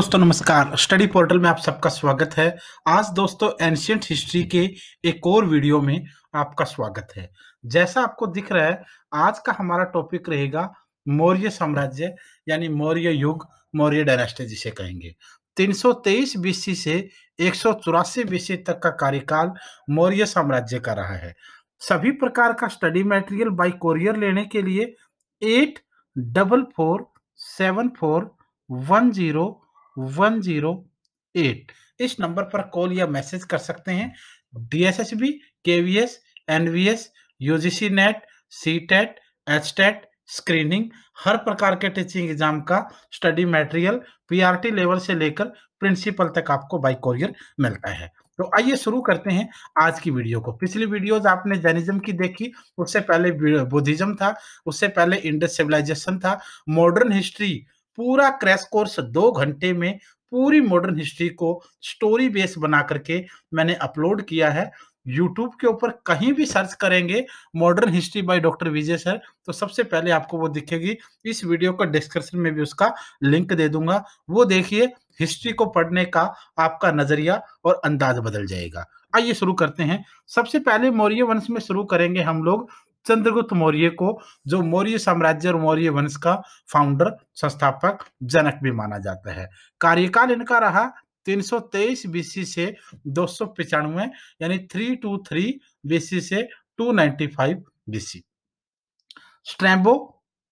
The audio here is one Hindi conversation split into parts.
दोस्तों नमस्कार स्टडी पोर्टल में आप सबका स्वागत है आज दोस्तों एंशियंट हिस्ट्री के एक और वीडियो में आपका स्वागत है जैसा आपको दिख रहा है आज का हमारा टॉपिक रहेगा मौर्य साम्राज्य यानी मौर्य युग मौर्य डायनेस्टी जिसे कहेंगे 323 बीसी से एक सौ बीसी तक का कार्यकाल मौर्य साम्राज्य का रहा है सभी प्रकार का स्टडी मटेरियल बाई कोरियर लेने के लिए eight double four seven four one zero one zero eight इस नंबर पर कॉल या मैसेज कर सकते हैं DSSB KVS NVS UGC NET CTET HTET screening हर प्रकार के टीचिंग एग्जाम का स्टडी मटेरियल पीआरटी लेवल से लेकर प्रिंसिपल तक आपको बाई कॉरियर मिलता है तो आइए शुरू करते हैं आज की वीडियो को पिछली वीडियोज आपने जैनिज्म की देखी उससे पहले बुद्धिज्म था उससे पहले इंडस सिविलाइजेशन था मॉडर्न हिस्ट्री पूरा क्रैश कोर्स दो घंटे में पूरी मॉडर्न हिस्ट्री को स्टोरी बेस बना करके मैंने अपलोड किया है यूट्यूब के ऊपर कहीं भी सर्च करेंगे modern history by doctor Vijay sir तो सबसे पहले आपको वो दिखेगी इस वीडियो का डिस्क्रिप्शन में भी उसका लिंक दे दूंगा वो देखिए हिस्ट्री को पढ़ने का आपका नजरिया और अंदाज बदल जाएगा आइए शुरू करते हैं सबसे पहले मौर्य वंश में शुरू करेंगे हम लोग चंद्रगुप्त मौर्य को जो मौर्य साम्राज्य और मौर्य वंश का फाउंडर संस्थापक जनक भी माना जाता है कार्यकाल इनका रहा 323 बीसी से दो सौ यानी 323 बीसी से 295 बीसी स्ट्रैम्बो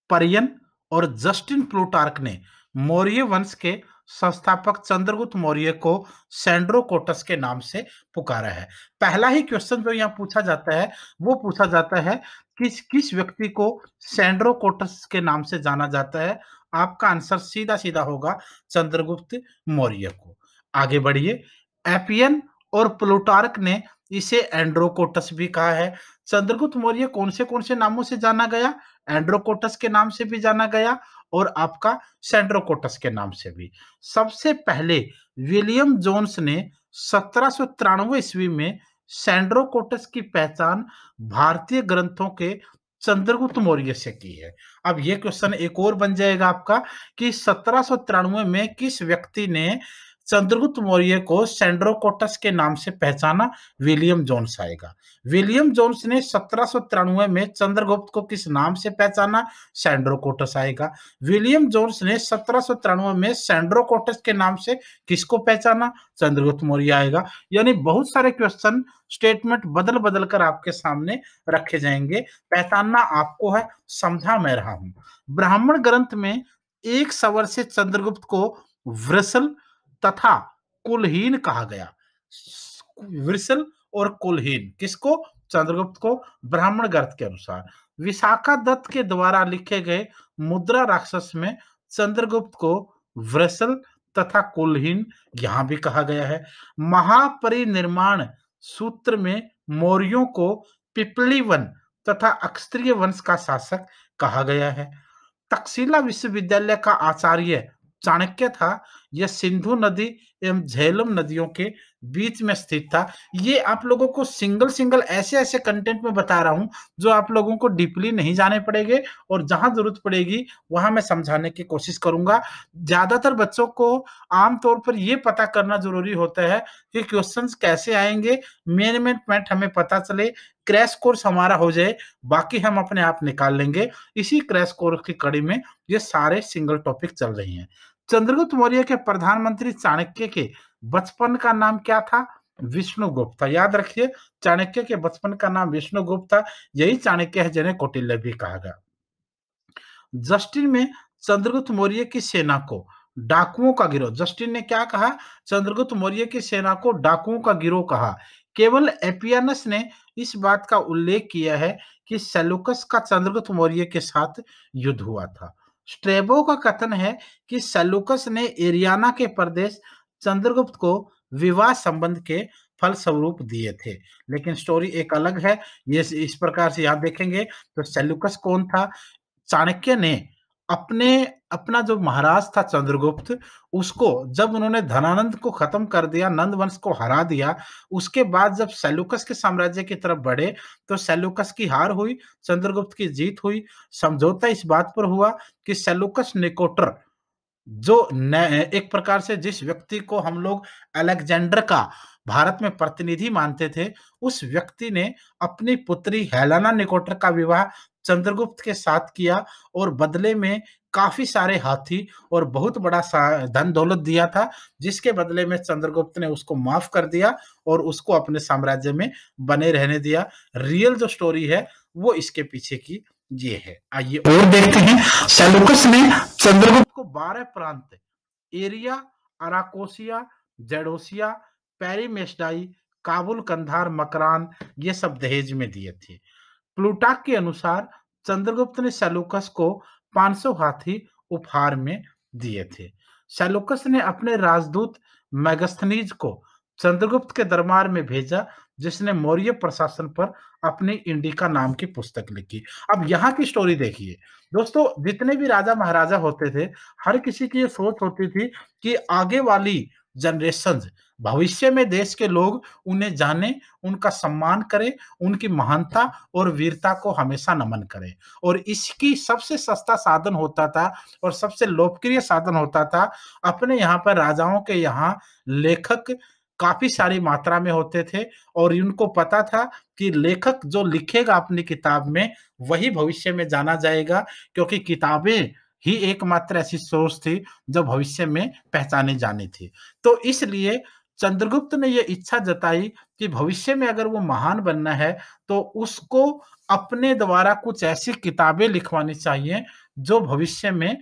परियन और जस्टिन प्लूटार्क ने मौर्य वंश के संस्थापक चंद्रगुप्त मौर्य को सेंड्रोकोटस कोटस के नाम से पुकारा है पहला ही क्वेश्चन जो यहाँ पूछा जाता है वो पूछा जाता है किस किस व्यक्ति को सेंड्रोकोटस कोटस के नाम से जाना जाता है आपका आंसर सीधा सीधा होगा चंद्रगुप्त मौर्य को आगे बढ़िए एपियन और प्लूटार्क ने इसे एंड्रोकोटस भी कहा है चंद्रगुप्त मौर्य कौन से कौन से नामों से जाना गया एंड्रोकोटस के नाम से भी जाना गया और आपका सेंड्रोकोटस के नाम से भी सबसे पहले विलियम जोन्स ने सत्रह ईस्वी में सेंड्रोकोटस की पहचान भारतीय ग्रंथों के चंद्रगुप्त मौर्य से की है अब ये क्वेश्चन एक और बन जाएगा आपका कि सत्रह में किस व्यक्ति ने चंद्रगुप्त मौर्य को सेंड्रोकोटस के नाम से पहचाना विलियम जोन्स आएगा विलियम जोन्स ने सत्रह में चंद्रगुप्त को किस नाम से पहचाना सेंड्रोकोटस आएगा विलियम जोन्स ने सत्रह में सेंड्रोकोटस के नाम से किसको पहचाना चंद्रगुप्त मौर्य आएगा यानी बहुत सारे क्वेश्चन स्टेटमेंट बदल बदल कर आपके सामने रखे जाएंगे पहचानना आपको है समझा मैं रहा हूं ब्राह्मण ग्रंथ में एक सवर से चंद्रगुप्त को वृसल तथा कुलहीन कहा गया वृषल और कुलहीन किसको चंद्रगुप्त को ब्राह्मण गर्थ के अनुसार विशाखा दत्त के द्वारा लिखे गए मुद्रा राक्षस में चंद्रगुप्त को वृसल तथा कुलहीन यहां भी कहा गया है महापरिनिर्माण सूत्र में मौर्यों को पिपली वन तथा अक्षत्रिय वंश का शासक कहा गया है तक्षशिला विश्वविद्यालय का आचार्य चाणक्य था यह सिंधु नदी एवं झेलम नदियों के बीच में स्थित था ये आप लोगों को सिंगल सिंगल ऐसे ऐसे कंटेंट में बता रहा हूं जो आप लोगों को डीपली नहीं जाने पड़ेंगे और जहां जरूरत पड़ेगी वहां मैं समझाने की कोशिश करूंगा ज्यादातर बच्चों को आमतौर पर यह पता करना जरूरी होता है कि क्वेश्चन कैसे आएंगे मेन मेन पॉइंट हमें पता चले क्रैश कोर्स हमारा हो जाए बाकी हम अपने आप निकाल लेंगे इसी क्रैश कोर्स की कड़ी में ये सारे सिंगल टॉपिक चल रही हैं चंद्रगुप्त मौर्य के प्रधानमंत्री चाणक्य के बचपन का नाम क्या था विष्णुगुप्त याद रखिए चाणक्य के बचपन का नाम विष्णुगुप्त था यही चाणक्य है जिन्हें कौटिल्य भी कहा गया जस्टिन में चंद्रगुप्त मौर्य की सेना को डाकुओं का गिरोह जस्टिन ने क्या कहा चंद्रगुप्त मौर्य की सेना को डाकुओं का गिरोह कहा केवल एपियानस ने इस बात का उल्लेख किया है कि सेलुकस का चंद्रगुप्त मौर्य के साथ युद्ध हुआ था स्ट्रेबो का कथन है कि सेलुकस ने एरियाना के प्रदेश चंद्रगुप्त को विवाह संबंध के फल स्वरूप दिए थे लेकिन स्टोरी एक अलग है ये इस प्रकार से याद देखेंगे तो सेलुकस कौन था चाणक्य ने अपने अपना जो महाराज था चंद्रगुप्त उसको जब उन्होंने धनानंद को खत्म कर दिया नंद वंश को हरा दिया उसके बाद जब सेलुकस के साम्राज्य की तरफ बढ़े तो सेलुकस की हार हुई चंद्रगुप्त की जीत हुई समझौता इस बात पर हुआ कि सेलुकस निकोटर जो एक प्रकार से जिस व्यक्ति को हम लोग अलेक्जेंडर का भारत में प्रतिनिधि मानते थे उस व्यक्ति ने अपनी पुत्री हेलाना निकोटर का विवाह चंद्रगुप्त के साथ किया और बदले में काफी सारे हाथी और बहुत बड़ा धन दौलत दिया था जिसके बदले में चंद्रगुप्त ने उसको माफ कर दिया और उसको अपने साम्राज्य में बने रहने दिया रियल जो स्टोरी है वो इसके पीछे की ये है आइए और देखते हैं सेलुकस ने चंद्रगुप्त को बारह प्रांत एरिया अराकोसिया जेडोसिया पेरीमेस्टाई काबुल कंधार मकरान ये सब दहेज में दिए थे प्लूटाक के अनुसार चंद्रगुप्त ने सेलुकस को 500 हाथी उपहार में दिए थे सेलुकस ने अपने राजदूत मैगस्थनीज को चंद्रगुप्त के दरबार में भेजा जिसने मौर्य प्रशासन पर अपने इंडिका नाम की पुस्तक लिखी अब यहाँ की स्टोरी देखिए दोस्तों जितने भी राजा महाराजा होते थे हर किसी की ये सोच होती थी कि आगे वाली जनरेशन भविष्य में देश के लोग उन्हें जाने उनका सम्मान करें उनकी महानता और वीरता को हमेशा नमन करें और इसकी सबसे सस्ता साधन होता था और सबसे लोकप्रिय साधन होता था अपने यहाँ पर राजाओं के यहाँ लेखक काफी सारी मात्रा में होते थे और उनको पता था कि लेखक जो लिखेगा अपनी किताब में वही भविष्य में जाना जाएगा क्योंकि किताबें ही एकमात्र ऐसी सोर्स थी जो भविष्य में पहचाने जानी थी तो इसलिए चंद्रगुप्त ने यह इच्छा जताई कि भविष्य में अगर वो महान बनना है तो उसको अपने द्वारा कुछ ऐसी किताबें लिखवानी चाहिए जो भविष्य में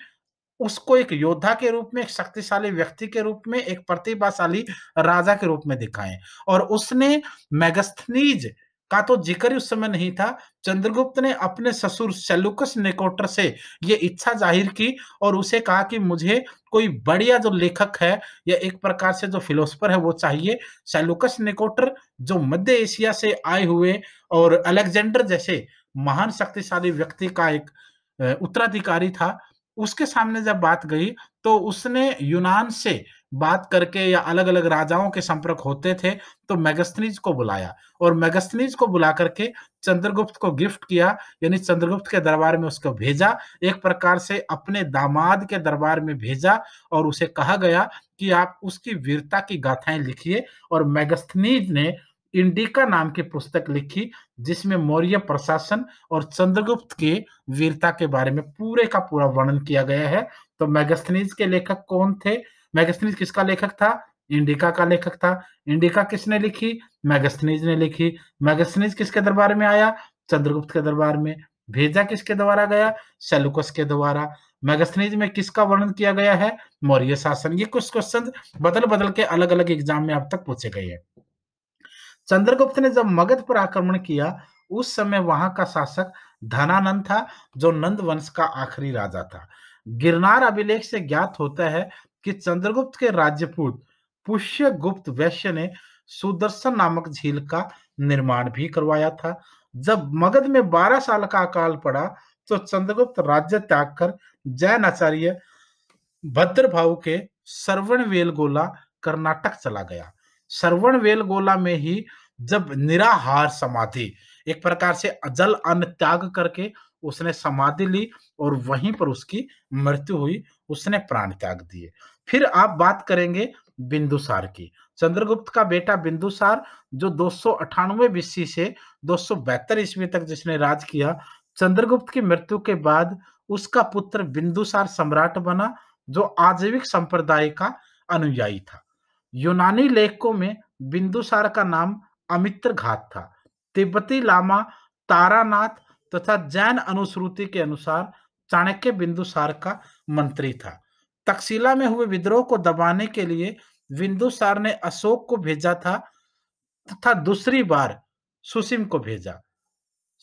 उसको एक योद्धा के रूप में एक शक्तिशाली व्यक्ति के रूप में एक प्रतिभाशाली राजा के रूप में दिखाएं और उसने मैगस्थनीज का तो जिक्र उस समय नहीं था चंद्रगुप्त ने अपने ससुर सेलुकस नेकोटर से ये इच्छा जाहिर की और उसे कहा कि मुझे कोई बढ़िया जो लेखक है या एक प्रकार से जो फिलोसफर है वो चाहिए सेलुकस नेकोटर जो मध्य एशिया से आए हुए और अलेक्जेंडर जैसे महान शक्तिशाली व्यक्ति का एक उत्तराधिकारी था उसके सामने जब बात गई तो उसने यूनान से बात करके या अलग अलग राजाओं के संपर्क होते थे तो मैगस्थनीज को बुलाया और मैगस्थनीज को बुला करके चंद्रगुप्त को गिफ्ट किया यानी चंद्रगुप्त के दरबार में उसको भेजा एक प्रकार से अपने दामाद के दरबार में भेजा और उसे कहा गया कि आप उसकी वीरता की गाथाएं लिखिए और मैगस्थनीज ने इंडिका नाम की पुस्तक लिखी जिसमें मौर्य प्रशासन और चंद्रगुप्त के वीरता के बारे में पूरे का पूरा वर्णन किया गया है तो मैगस्थनीज के लेखक कौन थे मैगस्थनीज किसका लेखक था इंडिका का लेखक था इंडिका किसने लिखी मैगस्थनीज ने लिखी मैगस्थनीज किसके दरबार में आया चंद्रगुप्त के दरबार में भेजा किसके द्वारा गया सेलुकस के द्वारा मैगस्थनीज में किसका वर्णन किया गया है मौर्य शासन ये कुछ क्वेश्चन बदल बदल के अलग अलग एग्जाम में अब तक पूछे गए हैं चंद्रगुप्त ने जब मगध पर आक्रमण किया उस समय वहां का शासक धनानंद था जो नंद वंश का आखिरी राजा था गिरनार अभिलेख से ज्ञात होता है कि चंद्रगुप्त के राज्यपूत पुष्य गुप्त वैश्य ने सुदर्शन नामक झील का निर्माण भी करवाया था जब मगध में 12 साल का अकाल पड़ा तो चंद्रगुप्त राज्य त्याग कर जैन आचार्य भद्र भाव के श्रवण वेलगोला कर्नाटक चला गया श्रवण वेलगोला में ही जब निराहार समाधि एक प्रकार से अजल अन्न त्याग करके उसने समाधि ली और वहीं पर उसकी मृत्यु हुई उसने प्राण त्याग दिए फिर आप बात करेंगे बिंदुसार की चंद्रगुप्त का बेटा बिंदुसार जो दो सौ बीसी से दो सौ ईस्वी तक जिसने राज किया चंद्रगुप्त की मृत्यु के बाद उसका पुत्र बिंदुसार सम्राट बना जो आजीविक संप्रदाय का अनुयायी था यूनानी लेखकों में बिंदुसार का नाम अमित्र घात था तिब्बती लामा तारानाथ तथा तो जैन अनुश्रुति के अनुसार चाणक्य बिंदुसार का मंत्री था तकसीला में हुए विद्रोह को दबाने के लिए बिंदुसार ने अशोक को भेजा था तथा दूसरी बार सुसिम को भेजा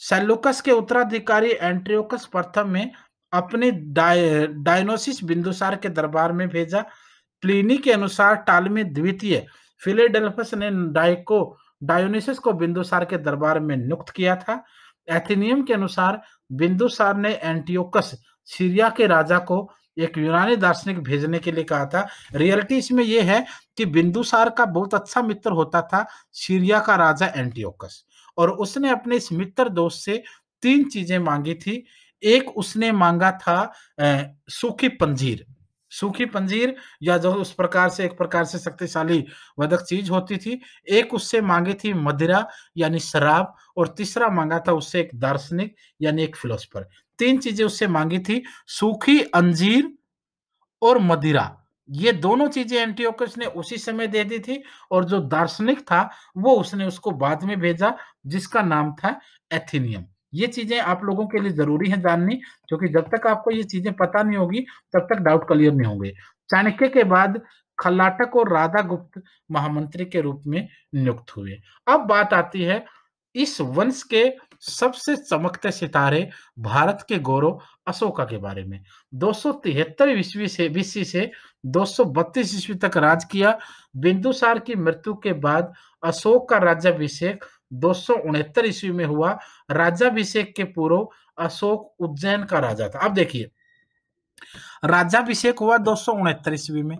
सेलुकस के उत्तराधिकारी एंट्रियोकस प्रथम में अपने डाय, डायनोसिस बिंदुसार के दरबार में भेजा प्लीनी के अनुसार टालमी द्वितीय फिलेडेल्फस ने डायको डायोनिस को बिंदुसार के दरबार में नियुक्त किया था एथेनियम के अनुसार बिंदुसार ने एंटियोकस सीरिया के राजा को एक यूनानी दार्शनिक भेजने के लिए कहा था रियलिटी इसमें यह है कि बिंदुसार का बहुत अच्छा मित्र होता था सीरिया का राजा एंटियोकस और उसने अपने इस मित्र दोस्त से तीन चीजें मांगी थी एक उसने मांगा था सूखी पंजीर सूखी पंजीर या जो उस प्रकार से एक प्रकार से शक्तिशाली वधक चीज होती थी एक उससे मांगी थी मदिरा यानी शराब और तीसरा मांगा था उससे एक दार्शनिक यानी एक फिलोसफर तीन चीजें उससे मांगी थी सूखी अंजीर और मदिरा ये दोनों चीजें एंटीओकस ने उसी समय दे दी थी और जो दार्शनिक था वो उसने उसको बाद में भेजा जिसका नाम था एथिनियम ये चीजें आप लोगों के लिए जरूरी है जाननी क्योंकि जब तक आपको ये चीजें पता नहीं होगी तब तक डाउट क्लियर नहीं होंगे चाणक्य के बाद खल्लाटक और राधा गुप्त महामंत्री के रूप में नियुक्त हुए अब बात आती है इस वंश के सबसे चमकते सितारे भारत के गौरव अशोका के बारे में दो सौ तिहत्तर ईस्वी से बीसी से दो सौ बत्तीस ईस्वी तक राज किया बिंदुसार की मृत्यु के बाद अशोक का राज्याभिषेक दो ईस्वी में हुआ राजाभिषेक के पूर्व अशोक उज्जैन का राजा था अब देखिए राजाभिषेक हुआ दो ईस्वी में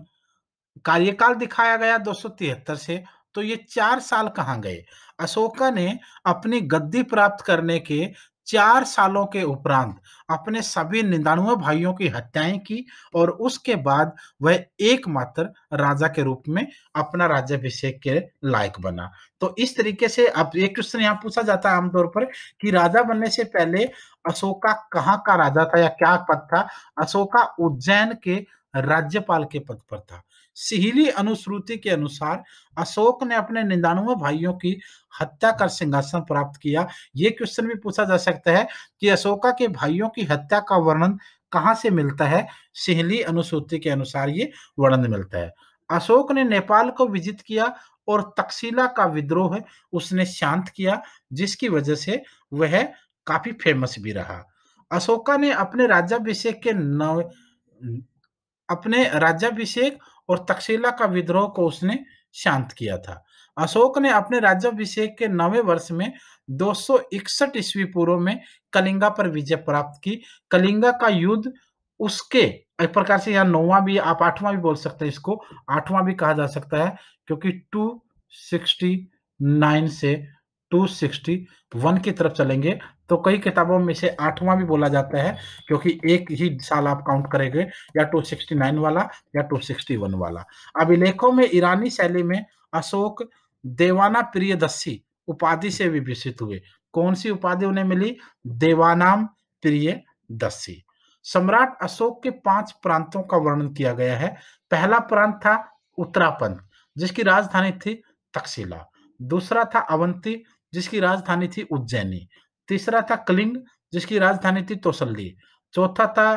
कार्यकाल दिखाया गया दो से तो ये चार साल कहाँ गए अशोका ने अपनी गद्दी प्राप्त करने के चार सालों के उपरांत अपने सभी निन्यानवे भाइयों की हत्याएं की और उसके बाद वह एकमात्र राजा के रूप में अपना राज्यभिषेक के लायक बना तो इस तरीके से अब एक क्वेश्चन यहाँ पूछा जाता है आमतौर पर कि राजा बनने से पहले अशोका कहाँ का राजा था या क्या पद था अशोका उज्जैन के राज्यपाल के पद पर था सिहिली अनुश्रुति के अनुसार अशोक ने अपने निन्दानवे भाइयों की हत्या कर सिंहासन प्राप्त किया ये क्वेश्चन भी पूछा जा सकता है कि अशोका के भाइयों की हत्या का वर्णन कहाँ से मिलता है सिहली अनुसूति के अनुसार ये वर्णन मिलता है अशोक ने नेपाल को विजित किया और तकशीला का विद्रोह उसने शांत किया जिसकी वजह से वह काफी फेमस भी रहा अशोका ने अपने राज्याभिषेक के नव अपने राज्याभिषेक और तक्षशिला का विद्रोह को उसने शांत किया था अशोक ने अपने राज्याभिषेक के नवे वर्ष में दो ईस्वी पूर्व में कलिंगा पर विजय प्राप्त की कलिंगा का युद्ध उसके एक प्रकार से यहाँ नौवा भी आप आठवां भी बोल सकते हैं इसको आठवां भी कहा जा सकता है क्योंकि 269 से 261 की तरफ चलेंगे तो कई किताबों में से आठवां भी बोला जाता है क्योंकि एक ही साल आप काउंट करेंगे या 269 तो वाला या 261 तो वाला अभिलेखों में ईरानी शैली में अशोक देवाना प्रियदस्सी उपाधि से विभूषित हुए कौन सी उपाधि उन्हें मिली देवानाम प्रिय दस्सी सम्राट अशोक के पांच प्रांतों का वर्णन किया गया है पहला प्रांत था उत्तरापंथ जिसकी राजधानी थी तक्षशिला दूसरा था अवंती जिसकी राजधानी थी उज्जैनी तीसरा था कलिंग जिसकी राजधानी थी तोसल्ली चौथा था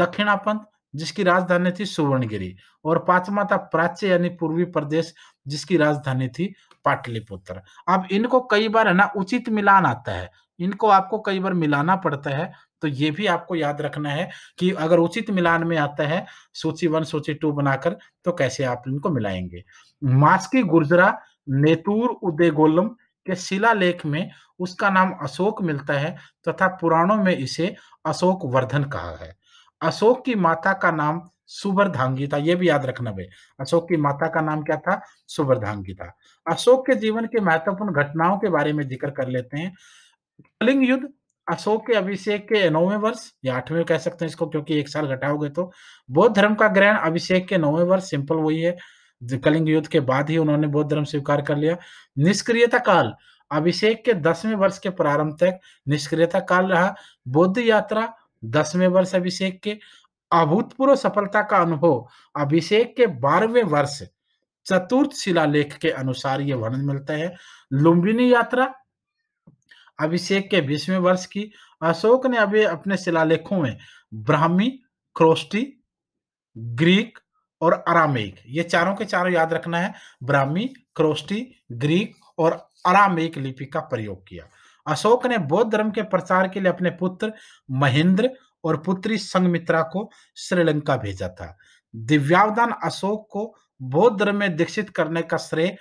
दक्षिणापंथ जिसकी राजधानी थी सुवर्णगिरी और पांचवा था प्राच्य यानी पूर्वी प्रदेश जिसकी राजधानी थी पाटलिपुत्र अब इनको कई बार है ना उचित मिलान आता है इनको आपको कई बार मिलाना पड़ता है तो ये भी आपको याद रखना है कि अगर उचित मिलान में आता है सूची वन सूची टू बनाकर तो कैसे आप इनको मिलाएंगे मास्की गुर्जरा नेतूर उदयगोलम के शिला लेख में उसका नाम अशोक मिलता है तथा पुराणों में इसे अशोक वर्धन कहा है अशोक की माता का नाम सुबरधांगी था यह भी याद रखना भाई अशोक की माता का नाम क्या था सुबरधांगी था अशोक के जीवन के महत्वपूर्ण घटनाओं के बारे में जिक्र कर लेते हैं कलिंग युद्ध अशोक के अभिषेक के नौवे वर्ष या आठवें कह सकते हैं इसको क्योंकि एक साल घटाओगे तो बौद्ध धर्म का ग्रहण अभिषेक के नौवे वर्ष सिंपल वही है कलिंग युद्ध के बाद ही उन्होंने बौद्ध धर्म स्वीकार कर लिया निष्क्रियता काल अभिषेक के दसवें वर्ष के प्रारंभ तक निष्क्रियता काल रहा बौद्ध यात्रा दसवें वर्ष अभिषेक के अभूतपूर्व सफलता का अनुभव अभिषेक के बारहवें वर्ष चतुर्थ शिलालेख के अनुसार यह वर्णन मिलता है लुम्बिनी यात्रा अभिषेक के बीसवें वर्ष की अशोक ने अभी अपने शिलालेखों में ब्राह्मी क्रोस्टी ग्रीक और अरामेक ये चारों के चारों याद रखना है ब्राह्मी क्रोस्टी ग्रीक और अरामेक लिपि का प्रयोग किया अशोक ने बौद्ध धर्म के प्रचार के लिए अपने पुत्र महेंद्र और पुत्री संगमित्रा को श्रीलंका भेजा था दिव्यावदान अशोक को बौद्ध धर्म में दीक्षित करने का श्रेय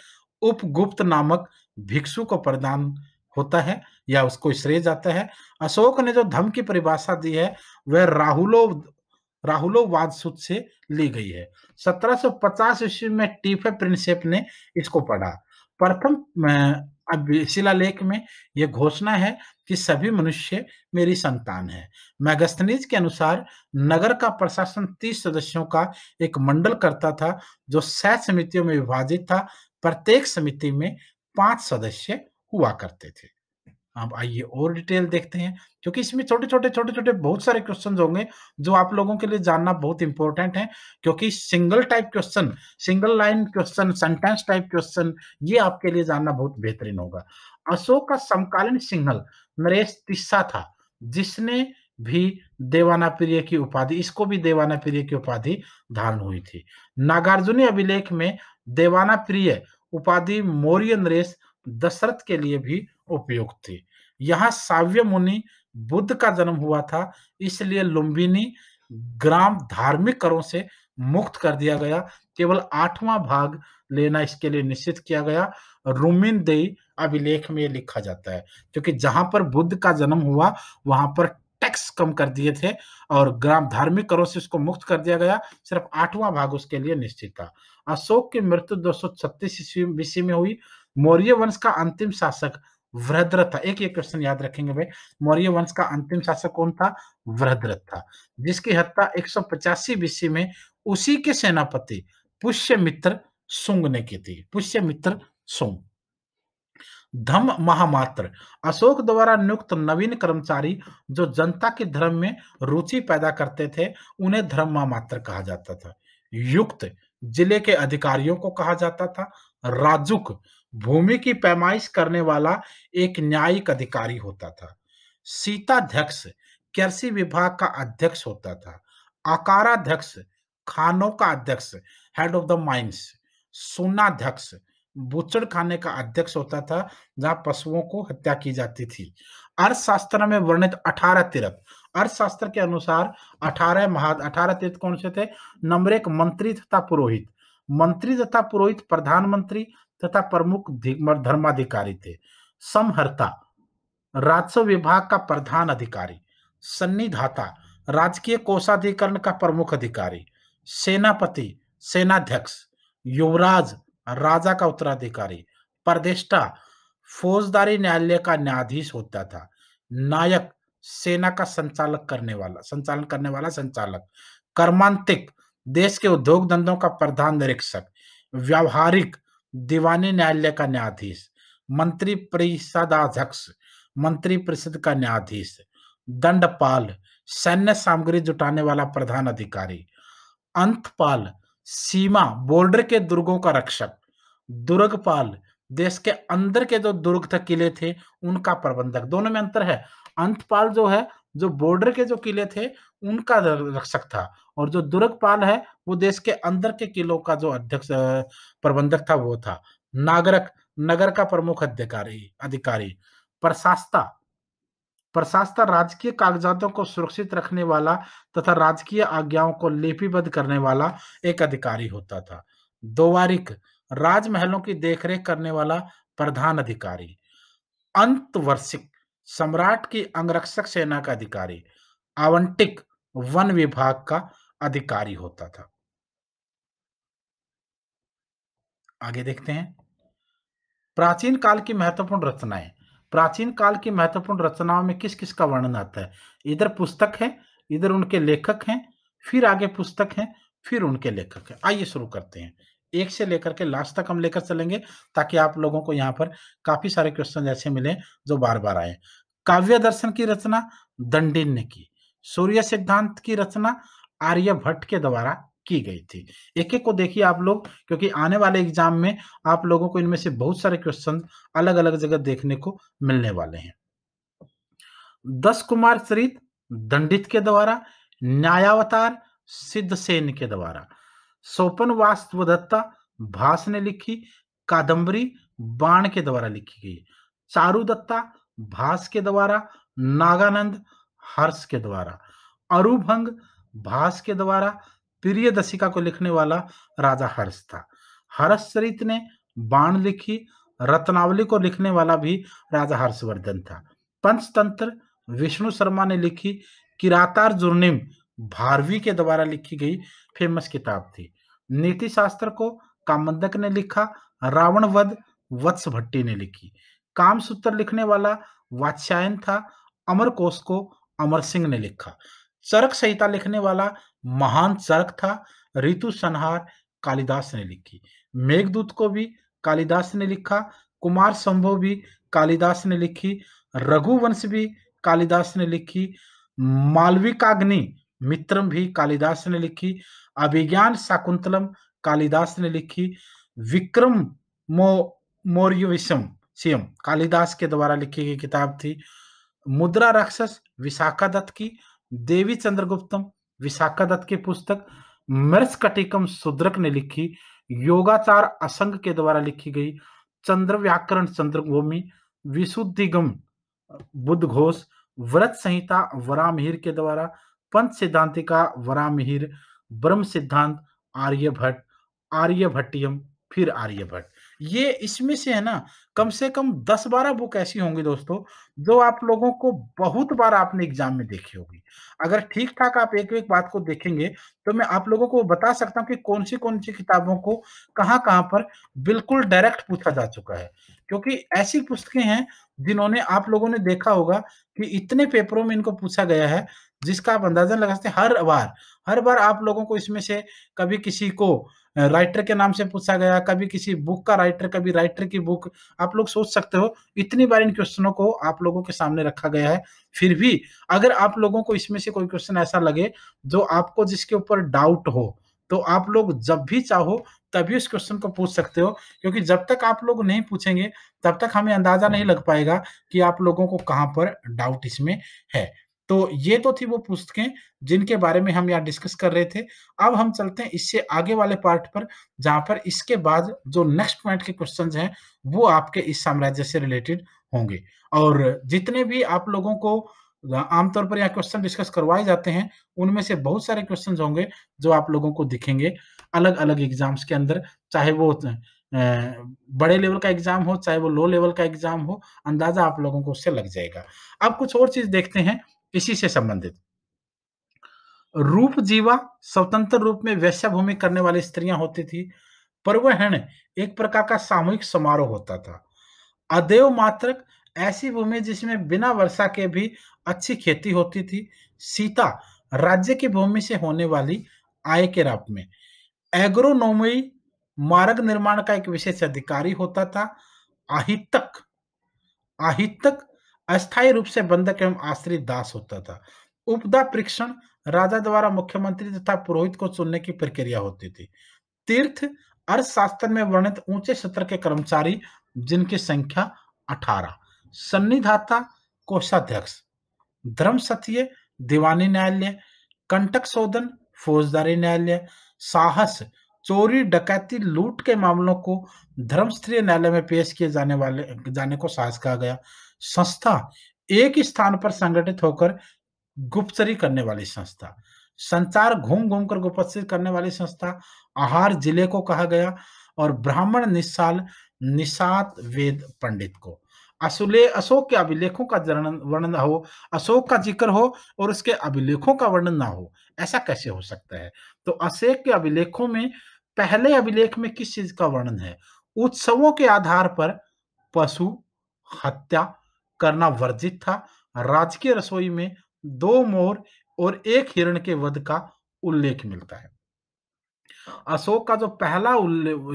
उपगुप्त नामक भिक्षु को प्रदान होता है या उसको श्रेय जाता है अशोक ने जो धर्म की परिभाषा दी है वह राहुलो राहुलोवाद सूत्र से ली गई है 1750 ईस्वी में टीफे प्रिंसेप ने इसको पढ़ा प्रथम शिलालेख में यह घोषणा है कि सभी मनुष्य मेरी संतान है मैगस्थनीज के अनुसार नगर का प्रशासन तीस सदस्यों का एक मंडल करता था जो सह समितियों में विभाजित था प्रत्येक समिति में पांच सदस्य हुआ करते थे आप आइए और डिटेल देखते हैं क्योंकि इसमें छोटे छोटे छोटे छोटे बहुत सारे क्वेश्चन होंगे जो आप लोगों के लिए जानना बहुत इंपॉर्टेंट है क्योंकि single type question single line question sentence type question ये आपके लिए जानना बहुत बेहतरीन होगा अशोक का समकालीन सिंगल नरेश तिस्सा था जिसने भी देवाना प्रिय की उपाधि इसको भी देवाना प्रिय की उपाधि धारण हुई थी नागार्जुनी अभिलेख में देवाना प्रिय उपाधि मौर्य नरेश दशरथ के लिए भी उपयुक्त थी यहाँ साव्य मुनि बुद्ध का जन्म हुआ था इसलिए लुम्बिनी ग्राम धार्मिक करों से मुक्त कर दिया गया केवल आठवां भाग लेना इसके लिए निश्चित किया गया रुमिन देई अभिलेख में लिखा जाता है क्योंकि जहां पर बुद्ध का जन्म हुआ वहां पर टैक्स कम कर दिए थे और ग्राम धार्मिक करों से उसको मुक्त कर दिया गया सिर्फ आठवां भाग उसके लिए निश्चित था अशोक की मृत्यु दो सौ छत्तीस ईस्वी में हुई मौर्य वंश का अंतिम शासक वृद्रथ था एक एक क्वेश्चन याद रखेंगे भाई मौर्य वंश का अंतिम शासक कौन था वृद्रथ था जिसकी हत्या एक सौ पचासी में उसी के सेनापति पुष्यमित्र सुंग ने की थी पुष्यमित्र सुंग धम महामात्र अशोक द्वारा नियुक्त नवीन कर्मचारी जो जनता के धर्म में रुचि पैदा करते थे उन्हें धर्म महामात्र कहा जाता था युक्त जिले के अधिकारियों को कहा जाता था राजुक भूमि की पैमाइश करने वाला एक न्यायिक अधिकारी होता था सीताध्यक्ष कृषि विभाग का अध्यक्ष होता था आकाराध्यक्ष खानों का अध्यक्ष हेड ऑफ द माइंस सोनाध्यक्ष बुचड़ खाने का अध्यक्ष होता था जहां पशुओं को हत्या की जाती थी अर्थशास्त्र में वर्णित अठारह तीर्थ अर्थशास्त्र के अनुसार अठारह महा अठारह तीर्थ कौन से थे नंबर एक मंत्री तथा पुरोहित मंत्री तथा पुरोहित प्रधानमंत्री तथा प्रमुख धर्माधिकारी थे समहर्ता राजस्व विभाग का प्रधान अधिकारी सन्निधाता राजकीय कोषाधिकरण का प्रमुख अधिकारी सेनापति सेनाध्यक्ष युवराज राजा का उत्तराधिकारी परदेष्टा फौजदारी न्यायालय का न्यायाधीश होता था नायक सेना का संचालक करने वाला संचालन करने वाला संचालक कर्मांतिक देश के उद्योग धंधों का प्रधान निरीक्षक व्यावहारिक दीवानी न्यायालय का न्यायाधीश मंत्री परिषदाध्यक्ष मंत्री परिषद का न्यायाधीश दंडपाल सैन्य सामग्री जुटाने वाला प्रधान अधिकारी अंतपाल सीमा बॉर्डर के दुर्गों का रक्षक दुर्गपाल देश के अंदर के जो दुर्ग थे किले थे उनका प्रबंधक दोनों में अंतर है अंतपाल जो है जो बॉर्डर के जो किले थे उनका रक्षक था और जो दुर्गपाल है वो देश के अंदर के किलों का जो अध्यक्ष प्रबंधक था वो था नागरक नगर का प्रमुख अधिकारी अधिकारी प्रशास्ता प्रशास्ता राजकीय कागजातों को सुरक्षित रखने वाला तथा राजकीय आज्ञाओं को लिपिबद्ध करने वाला एक अधिकारी होता था दोवारिक राजमहलों की देखरेख करने वाला प्रधान अधिकारी अंतवर्षिक सम्राट की अंगरक्षक सेना का अधिकारी आवंटिक वन विभाग का अधिकारी होता था आगे देखते हैं प्राचीन काल की महत्वपूर्ण रचनाएं प्राचीन काल की महत्वपूर्ण रचनाओं में किस किस का वर्णन आता है इधर पुस्तक है इधर उनके लेखक हैं फिर आगे पुस्तक हैं फिर उनके लेखक हैं आइए शुरू करते हैं एक से लेकर के लास्ट तक हम लेकर चलेंगे ताकि आप लोगों को यहाँ पर काफी सारे क्वेश्चन ऐसे मिले जो बार बार आए काव्य दर्शन की रचना दंडिन ने की सूर्य सिद्धांत की रचना आर्यभट्ट के द्वारा की गई थी एक एक को देखिए आप लोग क्योंकि आने वाले एग्जाम में आप लोगों को इनमें से बहुत सारे क्वेश्चन अलग अलग जगह देखने को मिलने वाले हैं दस कुमार चरित दंडित के द्वारा न्यायावतार सिद्धसेन के द्वारा वास्तव वास्तवदत्ता भास ने लिखी कादंबरी बाण के द्वारा लिखी गई चारू दत्ता भास के द्वारा नागानंद हर्ष के द्वारा अरुभंग भास के द्वारा प्रिय दशिका को लिखने वाला राजा हर्ष था हर्ष चरित ने बाण लिखी रत्नावली को लिखने वाला भी राजा हर्षवर्धन था पंचतंत्र विष्णु शर्मा ने लिखी किरातार जुर्निम भारवी के द्वारा लिखी गई फेमस किताब थी नीति शास्त्र को कामंदक ने लिखा रावण वध वत्स भट्टी ने लिखी काम सूत्र लिखने वाला वात्स्यायन था अमरकोश को अमर सिंह ने लिखा चरक संहिता लिखने वाला महान चरक था ऋतु संहार कालिदास ने लिखी मेघदूत को भी कालिदास ने लिखा कुमार संभव भी कालिदास ने लिखी रघुवंश भी कालिदास ने लिखी मालविकाग्नि मित्रम भी कालिदास ने लिखी अभिज्ञान शाकुंतलम कालिदास ने लिखी विक्रम मो मौर्यविषम सीएम कालिदास के द्वारा लिखी गई किताब थी मुद्रा राक्षस विशाखा दत्त की देवी चंद्रगुप्तम विशाखा दत्त की पुस्तक मृस्कटिकम सुद्रक ने लिखी योगाचार असंग के द्वारा लिखी गई चंद्र व्याकरण चंद्रभूमि विशुद्धिगम बुद्ध घोष व्रत संहिता वराम के द्वारा पंच सिद्धांतिका वरामिहिर ब्रह्म सिद्धांत आर्यभट्ट आर्यभट्टियम फिर आर्यभट्ट ये इसमें से है ना कम से कम दस बारह बुक ऐसी होंगी दोस्तों जो आप लोगों को बहुत बार आपने एग्जाम में देखी होगी अगर ठीक ठाक आप एक एक बात को देखेंगे तो मैं आप लोगों को बता सकता हूँ कि कौन सी कौन सी किताबों को कहां कहाँ पर बिल्कुल डायरेक्ट पूछा जा चुका है क्योंकि ऐसी पुस्तकें हैं जिन्होंने आप लोगों ने देखा होगा कि इतने पेपरों में इनको पूछा गया है जिसका आप अंदाजा लगा सकते हर बार हर बार आप लोगों को इसमें से कभी किसी को राइटर के नाम से पूछा गया कभी किसी बुक का राइटर कभी राइटर की बुक आप लोग सोच सकते हो इतनी बार इन क्वेश्चनों को आप लोगों के सामने रखा गया है फिर भी अगर आप लोगों को इसमें से कोई क्वेश्चन ऐसा लगे जो आपको जिसके ऊपर डाउट हो तो आप लोग जब भी चाहो तभी उस क्वेश्चन को पूछ सकते हो क्योंकि जब तक आप लोग नहीं पूछेंगे तब तक हमें अंदाजा नहीं लग पाएगा कि आप लोगों को कहाँ पर डाउट इसमें है तो ये तो थी वो पुस्तकें जिनके बारे में हम यहाँ डिस्कस कर रहे थे अब हम चलते हैं इससे आगे वाले पार्ट पर जहां पर इसके बाद जो नेक्स्ट पॉइंट के क्वेश्चन हैं वो आपके इस साम्राज्य से रिलेटेड होंगे और जितने भी आप लोगों को आमतौर पर यहाँ क्वेश्चन डिस्कस करवाए जाते हैं उनमें से बहुत सारे क्वेश्चन होंगे जो आप लोगों को दिखेंगे अलग अलग एग्जाम्स के अंदर चाहे वो बड़े लेवल का एग्जाम हो चाहे वो लो लेवल का एग्जाम हो अंदाजा आप लोगों को उससे लग जाएगा अब कुछ और चीज देखते हैं इसी से संबंधित रूप जीवा स्वतंत्र रूप में वैश्य भूमि करने वाली स्त्रियां होती थी परवहन एक प्रकार का सामूहिक समारोह होता था अदेव मात्रक ऐसी भूमि जिसमें बिना वर्षा के भी अच्छी खेती होती थी सीता राज्य की भूमि से होने वाली आय के रूप में एग्रोनोमी मार्ग निर्माण का एक विशेष अधिकारी होता था आहितक आहितक अस्थायी रूप से बंधक एवं आश्रित दास होता था उपदा परीक्षण राजा द्वारा मुख्यमंत्री तथा पुरोहित को चुनने की प्रक्रिया होती थी तीर्थ अर्थशास्त्र में वर्णित ऊंचे सत्र के कर्मचारी जिनकी संख्या अठारह सन्निधाता कोषाध्यक्ष धर्म सत्य दीवानी न्यायालय कंटक शोधन फौजदारी न्यायालय साहस चोरी डकैती लूट के मामलों को धर्मस्त्रीय न्यायालय में पेश किए जाने वाले जाने को साहस कहा गया संस्था एक स्थान पर संगठित होकर गुप्तचरी करने वाली संस्था संचार घूम घूम कर गुपस्थित करने वाली संस्था आहार जिले को कहा गया और ब्राह्मण निशाल निषाद वेद पंडित को असुले अशोक के अभिलेखों का वर्णन हो अशोक का जिक्र हो और उसके अभिलेखों का वर्णन ना हो ऐसा कैसे हो सकता है तो अशोक के अभिलेखों में पहले अभिलेख में किस चीज का वर्णन है उत्सवों के आधार पर पशु हत्या करना वर्जित था राजकीय रसोई में दो मोर और एक हिरण के वध का उल्लेख मिलता है अशोक का जो पहला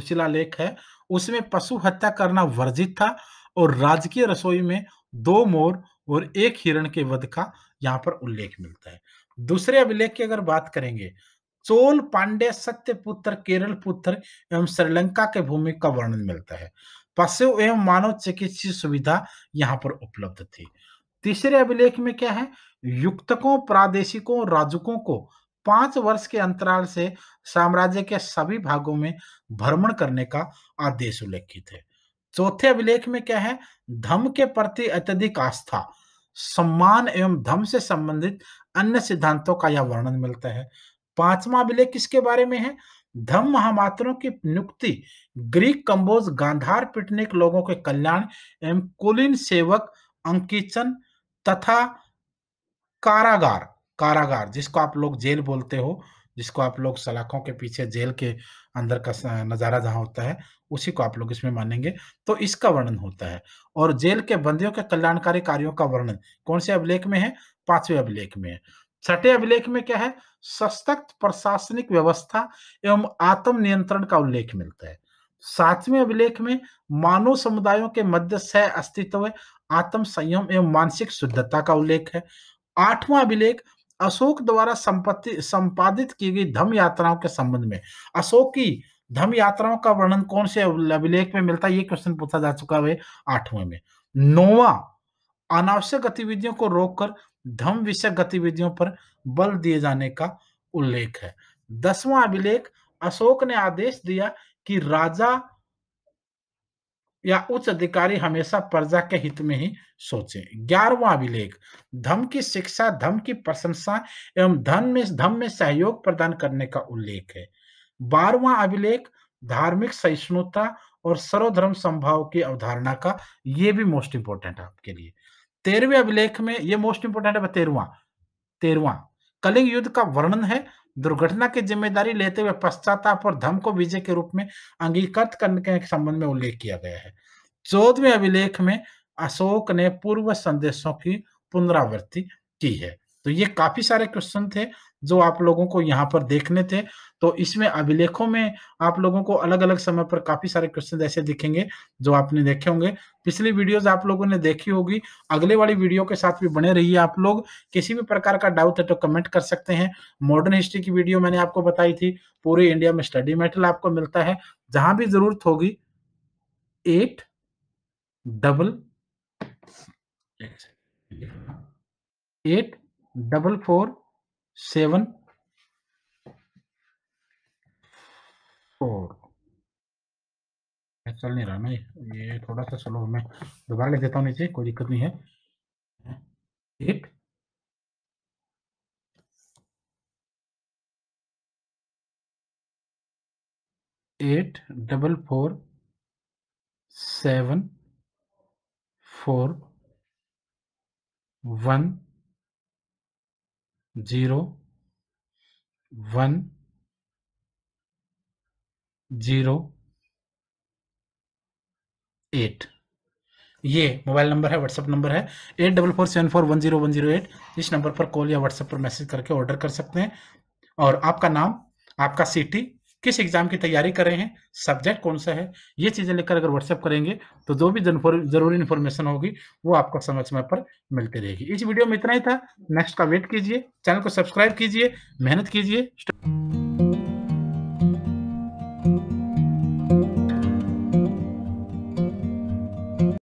शिलालेख है उसमें पशु हत्या करना वर्जित था और राजकीय रसोई में दो मोर और एक हिरण के वध का यहाँ पर उल्लेख मिलता है दूसरे अभिलेख की अगर बात करेंगे चोल पांडे सत्य पुत्र केरल पुत्र एवं श्रीलंका के भूमि का वर्णन मिलता है पशु एवं मानव चिकित्सीय सुविधा यहाँ पर उपलब्ध थी तीसरे अभिलेख में क्या है युक्तकों प्रादेशिकों राजकों को पांच वर्ष के अंतराल से साम्राज्य के सभी भागों में भ्रमण करने का आदेश उल्लेखित है चौथे अभिलेख में क्या है धम के प्रति अत्यधिक आस्था सम्मान एवं धम से संबंधित अन्य सिद्धांतों का यह वर्णन मिलता है पांचवा अभिलेख किसके बारे में है धम महामात्रों की नियुक्ति ग्रीक कंबोज गांधार पिटनिक लोगों के कल्याण एवं कुलीन सेवक अंकिचन तथा कारागार कारागार जिसको आप लोग जेल बोलते हो जिसको आप लोग सलाखों के पीछे जेल के अंदर का नज़ारा जहां होता है उसी को आप लोग इसमें मानेंगे तो इसका वर्णन होता है और जेल के बंदियों के कल्याणकारी कार्यों का वर्णन कौन से अभिलेख में है पांचवें अभिलेख में है छठे अभिलेख में क्या है सशक्त प्रशासनिक व्यवस्था एवं आत्म नियंत्रण का उल्लेख मिलता है सातवें अभिलेख में मानव समुदायों के मध्य सह अस्तित्व आत्म संयम एवं मानसिक शुद्धता का उल्लेख है आठवां अभिलेख अशोक द्वारा संपत्ति संपादित की गई धम यात्राओं के संबंध में अशोक की धम यात्राओं का वर्णन कौन से अभिलेख में मिलता है ये क्वेश्चन पूछा जा चुका है आठवें में नोवा अनावश्यक गतिविधियों को रोककर धम विषय गतिविधियों पर बल दिए जाने का उल्लेख है दसवां अभिलेख अशोक ने आदेश दिया कि राजा या उच्च अधिकारी हमेशा प्रजा के हित में ही सोचे ग्यारहवा अभिलेख धम की शिक्षा धम की प्रशंसा एवं धन में धम में सहयोग प्रदान करने का उल्लेख है बारहवा अभिलेख धार्मिक सहिष्णुता और सर्वधर्म संभाव की अवधारणा का ये भी मोस्ट इंपोर्टेंट है आपके लिए तेरहवें अभिलेख में ये मोस्ट इंपोर्टेंट है तेरवा तेरवा कलिंग युद्ध का वर्णन है दुर्घटना की जिम्मेदारी लेते हुए पश्चाताप और धम को विजय के रूप में अंगीकृत करने के संबंध में उल्लेख किया गया है चौदहवें अभिलेख में अशोक ने पूर्व संदेशों की पुनरावृत्ति की है तो ये काफी सारे क्वेश्चन थे जो आप लोगों को यहाँ पर देखने थे तो इसमें अभिलेखों में आप लोगों को अलग अलग समय पर काफी सारे क्वेश्चन ऐसे दिखेंगे जो आपने देखे होंगे पिछली वीडियोस आप लोगों ने देखी होगी अगले वाली वीडियो के साथ भी बने रहिए आप लोग किसी भी प्रकार का डाउट है तो कमेंट कर सकते हैं मॉडर्न हिस्ट्री की वीडियो मैंने आपको बताई थी पूरे इंडिया में स्टडी मेटेरियल आपको मिलता है जहां भी जरूरत होगी eight double eight double four seven four चल नहीं रहा ना ये थोड़ा सा स्लो मैं दोबारा लिख देता हूँ नीचे कोई दिक्कत नहीं है eight eight double four seven four one zero one zero eight ये मोबाइल नंबर है व्हाट्सअप नंबर है eight double four seven four one zero one zero eight इस नंबर पर कॉल या व्हाट्सएप पर मैसेज करके ऑर्डर कर सकते हैं और आपका नाम आपका सिटी किस एग्जाम की तैयारी कर रहे हैं सब्जेक्ट कौन सा है ये चीजें लेकर अगर व्हाट्सएप करेंगे तो जो भी जरूरी इन्फॉर्मेशन होगी वो आपको समय समय पर मिलती रहेगी इस वीडियो में इतना ही था नेक्स्ट का वेट कीजिए चैनल को सब्सक्राइब कीजिए मेहनत कीजिए